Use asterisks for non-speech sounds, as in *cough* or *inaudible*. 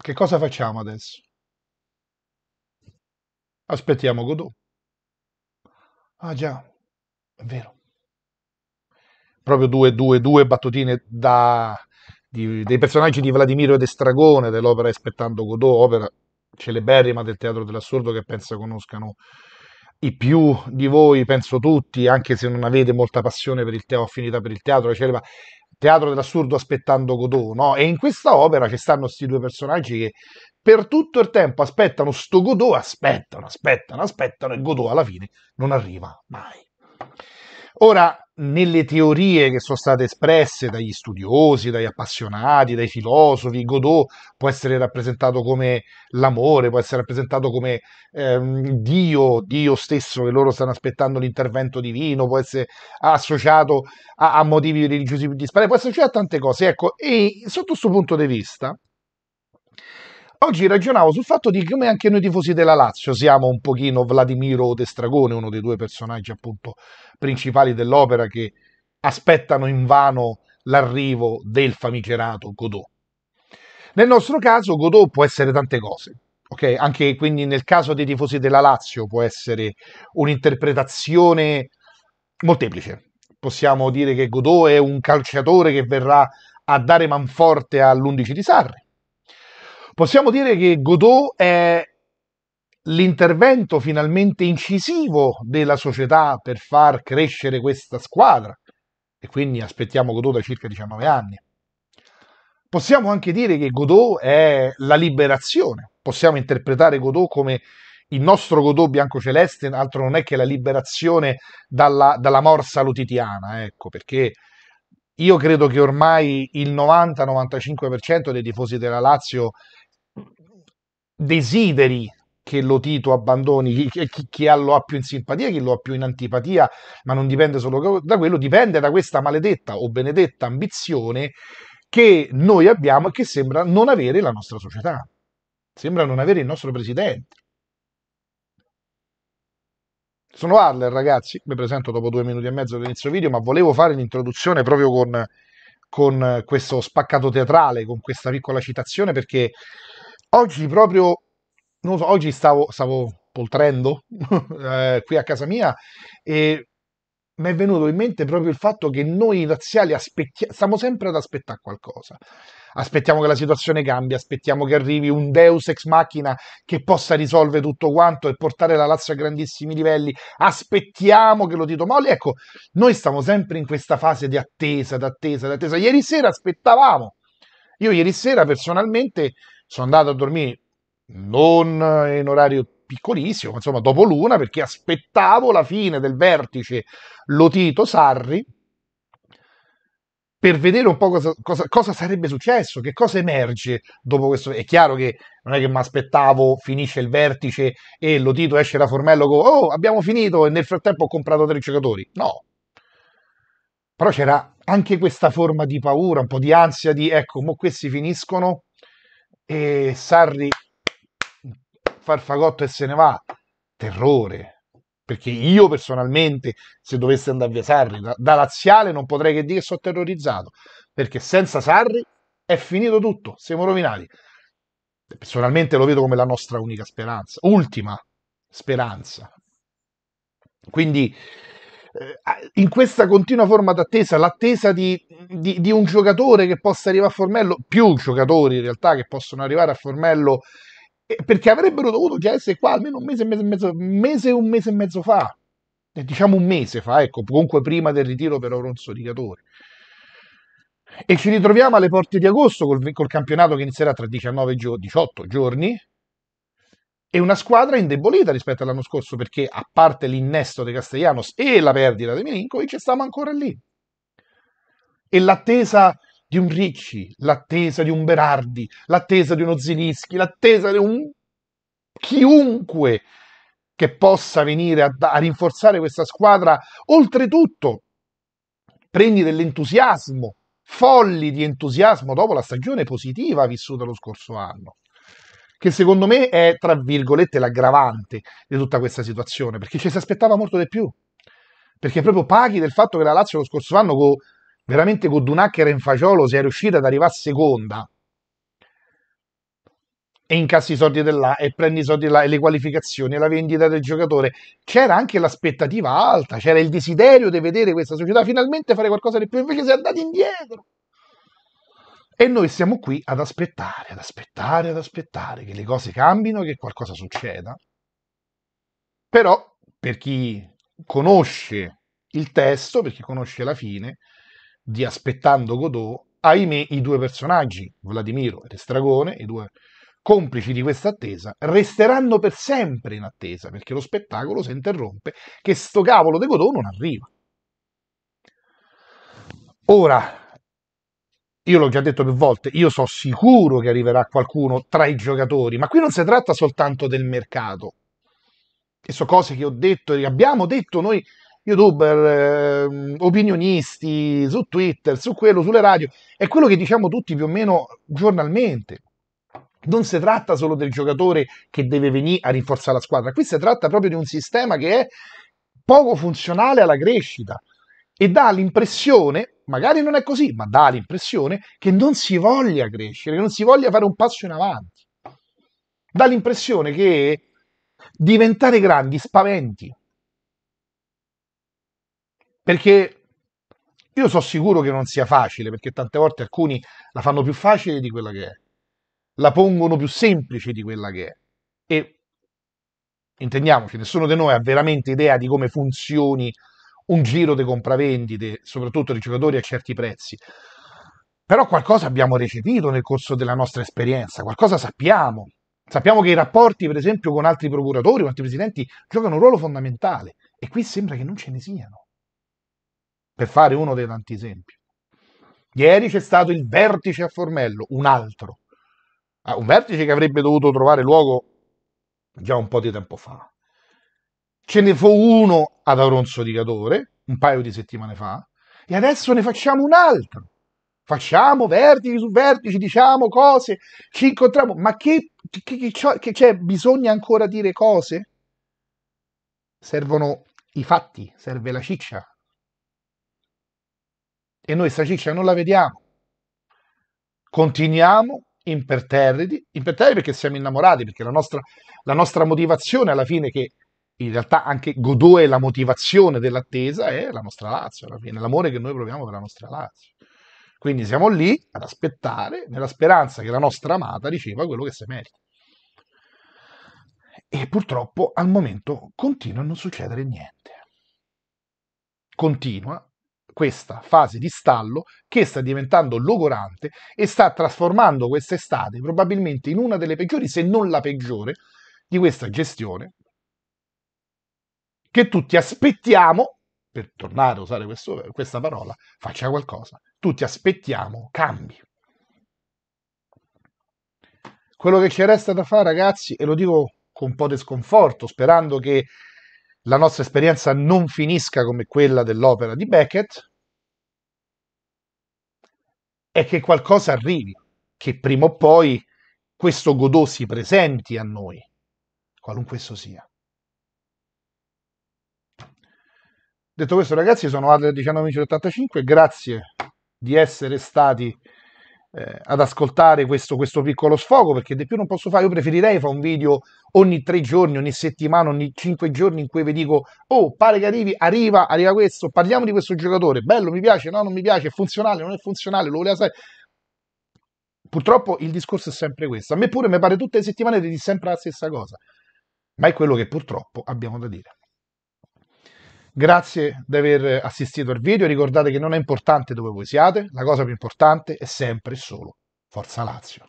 Che cosa facciamo adesso? Aspettiamo Godot. Ah già, è vero. Proprio due, due, due battutine da, di, dei personaggi di Vladimiro De Stragone dell'opera Aspettando Godot, opera celeberrima del teatro dell'assurdo che penso conoscano i più di voi, penso tutti, anche se non avete molta passione per il teatro, affinità per il teatro, la celebre teatro dell'assurdo aspettando Godot, no? E in questa opera ci stanno questi due personaggi che per tutto il tempo aspettano sto Godot, aspettano, aspettano, aspettano e Godot alla fine non arriva mai. Ora, nelle teorie che sono state espresse dagli studiosi, dagli appassionati, dai filosofi, Godot può essere rappresentato come l'amore, può essere rappresentato come ehm, Dio, Dio stesso che loro stanno aspettando l'intervento divino, può essere associato a, a motivi religiosi più disparati, può essere associato a tante cose. Ecco, e sotto questo punto di vista, Oggi ragionavo sul fatto di come anche noi tifosi della Lazio siamo un pochino Vladimiro Destragone, uno dei due personaggi appunto principali dell'opera che aspettano invano l'arrivo del famigerato Godot. Nel nostro caso Godot può essere tante cose, ok? Anche quindi nel caso dei tifosi della Lazio può essere un'interpretazione molteplice. Possiamo dire che Godot è un calciatore che verrà a dare manforte all'11 di Sarri Possiamo dire che Godot è l'intervento finalmente incisivo della società per far crescere questa squadra e quindi aspettiamo Godot da circa 19 anni. Possiamo anche dire che Godot è la liberazione, possiamo interpretare Godot come il nostro Godot biancoceleste, altro non è che la liberazione dalla, dalla morsa lutitiana, ecco, perché io credo che ormai il 90-95% dei tifosi della Lazio desideri che lo Tito abbandoni, chi, chi, chi, lo ha più in simpatia, chi lo ha più in antipatia, ma non dipende solo da quello, dipende da questa maledetta o benedetta ambizione che noi abbiamo e che sembra non avere la nostra società, sembra non avere il nostro presidente. Sono Harler, ragazzi, mi presento dopo due minuti e mezzo dell'inizio video, ma volevo fare l'introduzione proprio con, con questo spaccato teatrale, con questa piccola citazione, perché Oggi proprio, non so, oggi stavo, stavo poltrendo *laughs* eh, qui a casa mia e mi è venuto in mente proprio il fatto che noi laziali aspettiamo, stiamo sempre ad aspettare qualcosa. Aspettiamo che la situazione cambi, aspettiamo che arrivi un Deus ex machina che possa risolvere tutto quanto e portare la Lazio a grandissimi livelli. Aspettiamo che lo Tito Molli. Ecco, noi stiamo sempre in questa fase di attesa, d'attesa, d'attesa. Ieri sera aspettavamo. Io ieri sera personalmente sono andato a dormire non in orario piccolissimo, ma insomma dopo l'una, perché aspettavo la fine del vertice Lotito Sarri per vedere un po' cosa, cosa, cosa sarebbe successo, che cosa emerge dopo questo. È chiaro che non è che mi aspettavo, finisce il vertice e Lotito esce da Formello con oh abbiamo finito e nel frattempo ho comprato tre giocatori. No. Però c'era anche questa forma di paura, un po' di ansia di ecco, mo questi finiscono e Sarri farfagotto e se ne va, terrore. Perché io personalmente, se dovesse andare via Sarri da, da laziale, non potrei che dire che sono terrorizzato. Perché senza Sarri è finito tutto, siamo rovinati. Personalmente lo vedo come la nostra unica speranza, ultima speranza. Quindi eh, in questa continua forma d'attesa, l'attesa di, di, di, un giocatore che possa arrivare a Formello, più giocatori in realtà che possono arrivare a Formello, eh, perché avrebbero dovuto già essere qua almeno un mese, mese e mezzo, mese, un mese e mezzo fa, eh, diciamo un mese fa, ecco, comunque prima del ritiro per Oronzo Rigatore. E ci ritroviamo alle porte di agosto col, col campionato che inizierà tra 19 gio- 18 giorni, è una squadra indebolita rispetto all'anno scorso perché a parte l'innesto di Castellanos e la perdita di Milinkovic stiamo ancora lì e l'attesa di un Ricci, l'attesa di un Berardi, l'attesa di uno Zinischi, l'attesa di un chiunque che possa venire a, a rinforzare questa squadra, oltretutto prendi dell'entusiasmo, folli di entusiasmo dopo la stagione positiva vissuta lo scorso anno che secondo me è, tra virgolette, l'aggravante di tutta questa situazione, perché ci si aspettava molto di più. Perché proprio paghi del fatto che la Lazio lo scorso anno, co, veramente con Dunac era in fagiolo, sia riuscita ad arrivare a seconda, e incassi i soldi dell'A e prendi i soldi dell'A e le qualificazioni e la vendita del giocatore. C'era anche l'aspettativa alta, c'era il desiderio di vedere questa società finalmente fare qualcosa di più, invece si è andati indietro. E noi siamo qui ad aspettare, ad aspettare, ad aspettare che le cose cambino, che qualcosa succeda. Però, per chi conosce il testo, per chi conosce la fine di Aspettando Godot, ahimè i due personaggi, Vladimiro e Estragone, i due complici di questa attesa, resteranno per sempre in attesa, perché lo spettacolo si interrompe, che sto cavolo di Godot non arriva. Ora, io l'ho già detto più volte, io sono sicuro che arriverà qualcuno tra i giocatori, ma qui non si tratta soltanto del mercato. E sono cose che ho detto, e abbiamo detto noi youtuber, eh, opinionisti, su Twitter, su quello, sulle radio, è quello che diciamo tutti più o meno giornalmente. Non si tratta solo del giocatore che deve venire a rinforzare la squadra, qui si tratta proprio di un sistema che è poco funzionale alla crescita e dà l'impressione magari non è così, ma dà l'impressione che non si voglia crescere, che non si voglia fare un passo in avanti. Dà l'impressione che diventare grandi spaventi. Perché io so sicuro che non sia facile, perché tante volte alcuni la fanno più facile di quella che è, la pongono più semplice di quella che è. E intendiamoci, nessuno di noi ha veramente idea di come funzioni un giro di compravendite, soprattutto di giocatori a certi prezzi. Però qualcosa abbiamo recepito nel corso della nostra esperienza, qualcosa sappiamo. Sappiamo che i rapporti, per esempio, con altri procuratori con altri presidenti giocano un ruolo fondamentale e qui sembra che non ce ne siano. Per fare uno dei tanti esempi. Ieri c'è stato il vertice a Formello, un altro. Ah, un vertice che avrebbe dovuto trovare luogo già un po' di tempo fa ce ne fu uno ad Auronzo di Cadore un paio di settimane fa e adesso ne facciamo un altro. Facciamo vertici su vertici, diciamo cose, ci incontriamo, ma che, che, che c'è? Bisogna ancora dire cose? Servono i fatti, serve la ciccia. E noi sta ciccia non la vediamo. Continuiamo imperterriti, imperterriti perché siamo innamorati, perché la nostra, la nostra motivazione alla fine è che in realtà anche Godot è la motivazione dell'attesa, è la nostra Lazio, alla fine, l'amore che noi proviamo per la nostra Lazio. Quindi siamo lì ad aspettare, nella speranza che la nostra amata riceva quello che si merita. E purtroppo al momento continua a non succedere niente. Continua questa fase di stallo che sta diventando logorante e sta trasformando quest'estate probabilmente in una delle peggiori, se non la peggiore, di questa gestione che tutti aspettiamo, per tornare a usare questo, questa parola, faccia qualcosa. Tutti aspettiamo cambi. Quello che ci resta da fare, ragazzi, e lo dico con un po' di sconforto, sperando che la nostra esperienza non finisca come quella dell'opera di Beckett, è che qualcosa arrivi, che prima o poi questo Godot si presenti a noi, qualunque esso sia. Detto questo, ragazzi, sono Adler 1985. Grazie di essere stati eh, ad ascoltare questo, questo, piccolo sfogo perché di più non posso fare. Io preferirei fare un video ogni tre giorni, ogni settimana, ogni cinque giorni in cui vi dico: Oh, pare che arrivi, arriva, arriva questo. Parliamo di questo giocatore. Bello, mi piace, no, non mi piace. È funzionale, non è funzionale. Lo voleva sapere. Purtroppo il discorso è sempre questo. A me pure mi pare tutte le settimane di sempre la stessa cosa, ma è quello che purtroppo abbiamo da dire. Grazie di aver assistito al video, ricordate che non è importante dove voi siate, la cosa più importante è sempre e solo Forza Lazio.